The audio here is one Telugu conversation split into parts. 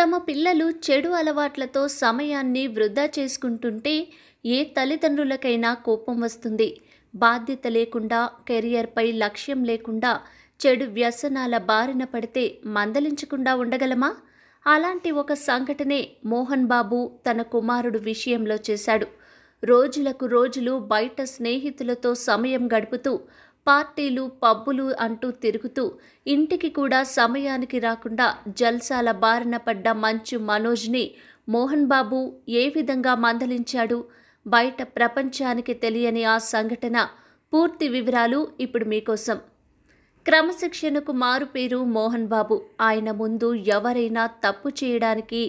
తమ పిల్లలు చెడు అలవాట్లతో సమయాన్ని వృధా చేసుకుంటుంటే ఏ తల్లిదండ్రులకైనా కోపం వస్తుంది బాధ్యత లేకుండా కెరియర్పై లక్ష్యం లేకుండా చెడు వ్యసనాల బారిన పడితే మందలించకుండా ఉండగలమా అలాంటి ఒక సంఘటనే మోహన్ బాబు తన కుమారుడు విషయంలో చేశాడు రోజులకు రోజులు బయట స్నేహితులతో సమయం గడుపుతూ పార్టీలు పబ్బులు అంటూ తిరుగుతూ ఇంటికి కూడా సమయానికి రాకుండా జల్సాల బారిన పడ్డ మంచు మనోజ్ని మోహన్ బాబు ఏ విధంగా మందలించాడు బయట ప్రపంచానికి తెలియని ఆ సంఘటన పూర్తి వివరాలు ఇప్పుడు మీకోసం క్రమశిక్షణకు మారుపేరు మోహన్ బాబు ఆయన ముందు ఎవరైనా తప్పు చేయడానికి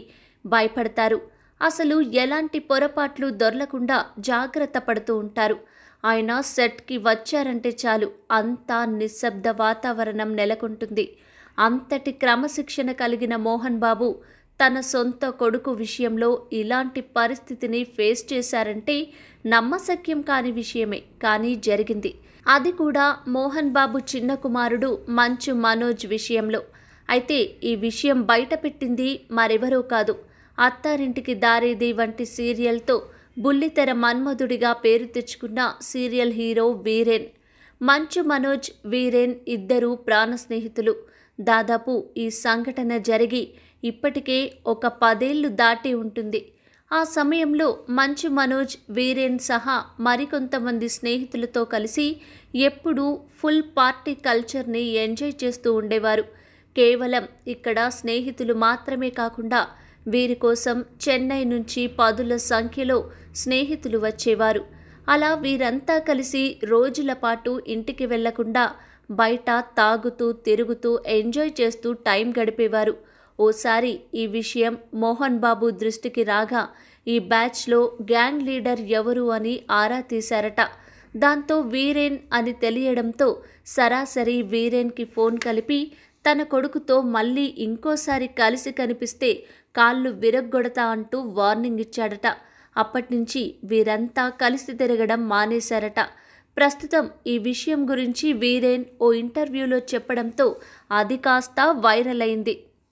భయపడతారు అసలు ఎలాంటి పొరపాట్లు దొరలకుండా జాగ్రత్త పడుతూ ఉంటారు ఆయన సెట్కి వచ్చారంటే చాలు అంతా నిశ్శబ్ద వాతావరణం నెలకొంటుంది అంతటి క్రమశిక్షణ కలిగిన మోహన్ బాబు తన సొంత కొడుకు విషయంలో ఇలాంటి పరిస్థితిని ఫేస్ చేశారంటే నమ్మశక్యం కాని విషయమే కానీ జరిగింది అది కూడా మోహన్ బాబు చిన్న కుమారుడు మంచు మనోజ్ విషయంలో అయితే ఈ విషయం బయట పెట్టింది మరెవరూ కాదు అత్తారింటికి దారేది వంటి సీరియల్తో బుల్లితెర మన్మధుడిగా పేరు తెచ్చుకున్న సీరియల్ హీరో వీరేన్ మంచు మనోజ్ వీరేన్ ఇద్దరు ప్రాణ స్నేహితులు దాదాపు ఈ సంఘటన జరిగి ఇప్పటికే ఒక పదేళ్లు దాటి ఉంటుంది ఆ సమయంలో మంచు మనోజ్ వీరేన్ సహా మరికొంతమంది స్నేహితులతో కలిసి ఎప్పుడూ ఫుల్ పార్టీ కల్చర్ని ఎంజాయ్ చేస్తూ ఉండేవారు కేవలం ఇక్కడ స్నేహితులు మాత్రమే కాకుండా వీరి కోసం చెన్నై నుంచి పదుల సంఖ్యలో స్నేహితులు వచ్చేవారు అలా వీరంతా కలిసి రోజుల పాటు ఇంటికి వెళ్లకుండా బయట తాగుతూ తిరుగుతూ ఎంజాయ్ చేస్తూ టైం గడిపేవారు ఓసారి ఈ విషయం మోహన్ బాబు దృష్టికి రాగా ఈ బ్యాచ్లో గ్యాంగ్ లీడర్ ఎవరు అని ఆరా తీశారట దాంతో వీరేన్ అని తెలియడంతో సరాసరి వీరేన్కి ఫోన్ కలిపి తన కొడుకుతో మళ్ళీ ఇంకోసారి కలిసి కనిపిస్తే కాళ్ళు విరగ్గొడతా అంటూ వార్నింగ్ ఇచ్చాడట అప్పటినుంచి వీరంతా కలిసి తిరగడం మానేశారట ప్రస్తుతం ఈ విషయం గురించి వీరేన్ ఓ ఇంటర్వ్యూలో చెప్పడంతో అది కాస్త వైరల్ అయింది